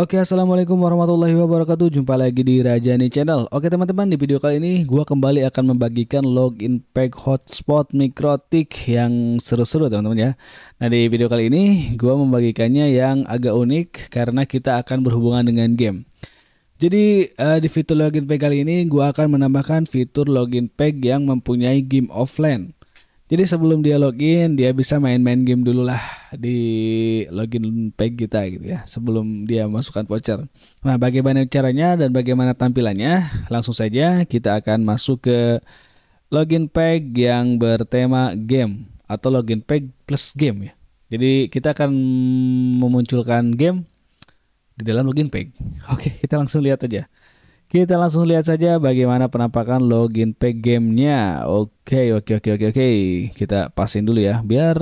Oke assalamualaikum warahmatullahi wabarakatuh Jumpa lagi di Rajani Channel Oke teman-teman di video kali ini gue kembali akan membagikan login pack hotspot mikrotik yang seru-seru teman-teman ya Nah di video kali ini gue membagikannya yang agak unik karena kita akan berhubungan dengan game jadi uh, di fitur login pack kali ini gue akan menambahkan fitur login pack yang mempunyai game offline jadi sebelum dia login, dia bisa main-main game dulu lah di login page kita gitu ya, sebelum dia masukkan voucher. Nah, bagaimana caranya dan bagaimana tampilannya? Langsung saja kita akan masuk ke login page yang bertema game atau login page plus game ya. Jadi kita akan memunculkan game di dalam login page. Oke, kita langsung lihat aja. Kita langsung lihat saja bagaimana penampakan login pack gamenya. Oke, oke, oke, oke, oke. Kita pasin dulu ya, biar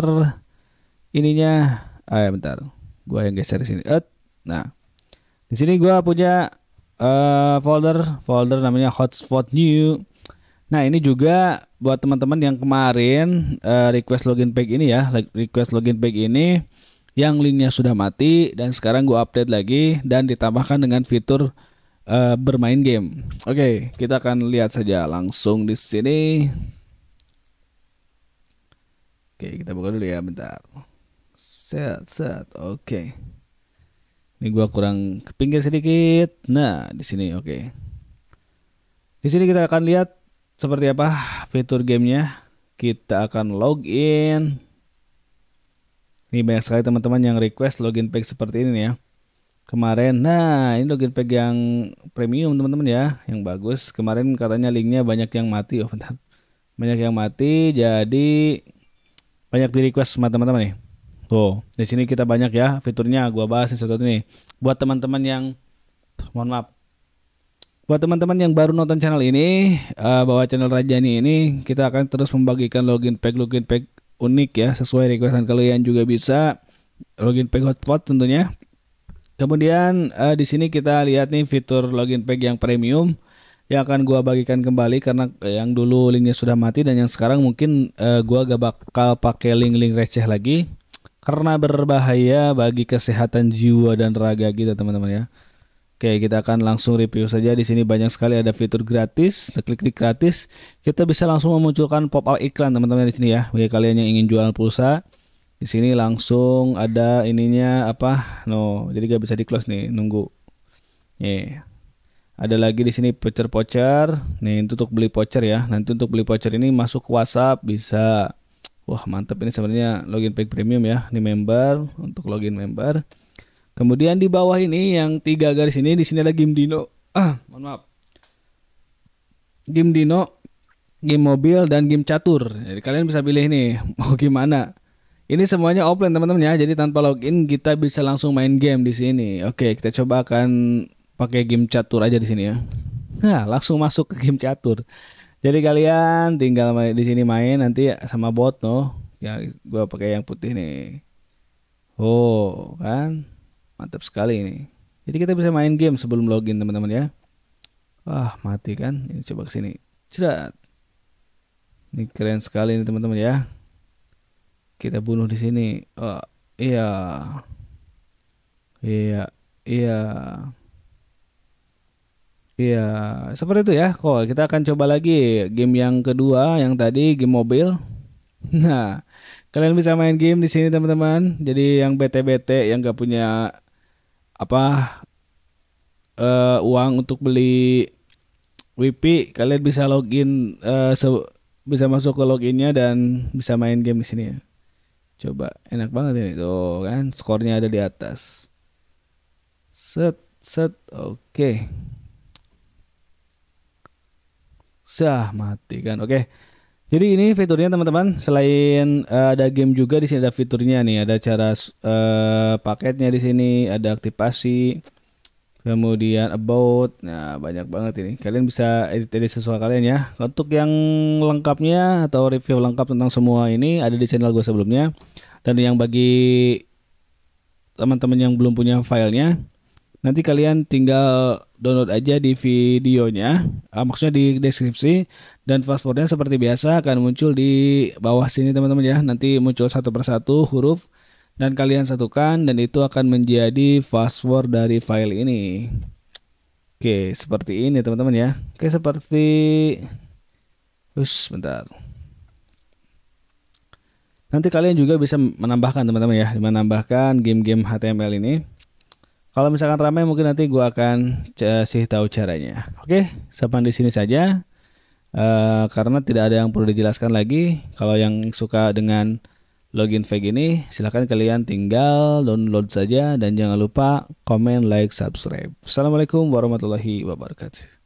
ininya. Ah, ya, bentar. Gua yang geser di sini. Nah, di sini gua punya uh, folder, folder namanya hotspot new. Nah, ini juga buat teman-teman yang kemarin uh, request login pack ini ya, request login pack ini yang linknya sudah mati dan sekarang gua update lagi dan ditambahkan dengan fitur uh, bermain game. Oke, okay, kita akan lihat saja langsung di sini. Oke, okay, kita buka dulu ya bentar. Set, set. Oke. Okay. Ini gua kurang ke pinggir sedikit. Nah, di sini oke. Okay. Di sini kita akan lihat seperti apa fitur gamenya. Kita akan login. Ini banyak sekali teman-teman yang request login page seperti ini ya kemarin. Nah, ini login pack yang premium teman-teman ya, yang bagus. Kemarin katanya linknya banyak yang mati. Oh, bentar. Banyak yang mati, jadi banyak di request sama teman-teman nih. Tuh, di sini kita banyak ya fiturnya. Gua bahas satu ini. Buat teman-teman yang mohon maaf. Buat teman-teman yang baru nonton channel ini, uh, eh, bahwa channel Rajani ini kita akan terus membagikan login pack login pack unik ya sesuai requestan kalian juga bisa login pack hotspot tentunya Kemudian uh, di sini kita lihat nih fitur login pack yang premium yang akan gua bagikan kembali karena yang dulu linknya sudah mati dan yang sekarang mungkin uh, gua gak bakal pakai link-link receh lagi karena berbahaya bagi kesehatan jiwa dan raga kita teman-teman ya. Oke, kita akan langsung review saja. Di sini banyak sekali ada fitur gratis. Kita klik di gratis, kita bisa langsung memunculkan pop-up iklan teman-teman di sini ya. Bagi kalian yang ingin jual pulsa, di sini langsung ada ininya apa? No, jadi gak bisa di close nih, nunggu. Nih. Ada lagi di sini voucher-voucher. Nih, itu untuk beli voucher ya. Nanti untuk beli voucher ini masuk WhatsApp bisa. Wah, mantap ini sebenarnya login pack premium ya. di member untuk login member. Kemudian di bawah ini yang tiga garis ini di sini ada game Dino. Ah, mohon maaf. Game Dino game mobil dan game catur. Jadi kalian bisa pilih nih mau gimana. Ini semuanya offline teman-teman ya. Jadi tanpa login kita bisa langsung main game di sini. Oke, kita coba akan pakai game catur aja di sini ya. Nah, langsung masuk ke game catur. Jadi kalian tinggal di sini main nanti sama bot no. Ya, gua pakai yang putih nih. Oh, kan? Mantap sekali ini. Jadi kita bisa main game sebelum login teman-teman ya. Wah, mati kan? Ini coba ke sini. Cerat. Ini keren sekali ini teman-teman ya kita bunuh di sini uh, iya iya iya iya seperti itu ya kok kita akan coba lagi game yang kedua yang tadi game mobil nah kalian bisa main game di sini teman-teman jadi yang bete-bete yang gak punya apa uh, uang untuk beli WP kalian bisa login uh, bisa masuk ke loginnya dan bisa main game di sini ya Coba enak banget ini tuh kan skornya ada di atas. Set set oke. Okay. Sah mati kan. Oke. Okay. Jadi ini fiturnya teman-teman selain uh, ada game juga di sini ada fiturnya nih, ada cara uh, paketnya di sini, ada aktivasi Kemudian about, nah banyak banget ini. Kalian bisa edit-edit sesuai kalian ya. Untuk yang lengkapnya atau review lengkap tentang semua ini ada di channel gue sebelumnya. Dan yang bagi teman-teman yang belum punya filenya, nanti kalian tinggal download aja di videonya, ah, maksudnya di deskripsi dan passwordnya seperti biasa akan muncul di bawah sini teman-teman ya. Nanti muncul satu persatu huruf dan kalian satukan dan itu akan menjadi password dari file ini. Oke, seperti ini teman-teman ya. Oke, seperti us bentar. Nanti kalian juga bisa menambahkan teman-teman ya, menambahkan game-game HTML ini. Kalau misalkan ramai mungkin nanti gua akan kasih eh, tahu caranya. Oke, sampai di sini saja. Uh, karena tidak ada yang perlu dijelaskan lagi. Kalau yang suka dengan login fake ini, silahkan kalian tinggal download saja dan jangan lupa komen, like, subscribe. Assalamualaikum warahmatullahi wabarakatuh.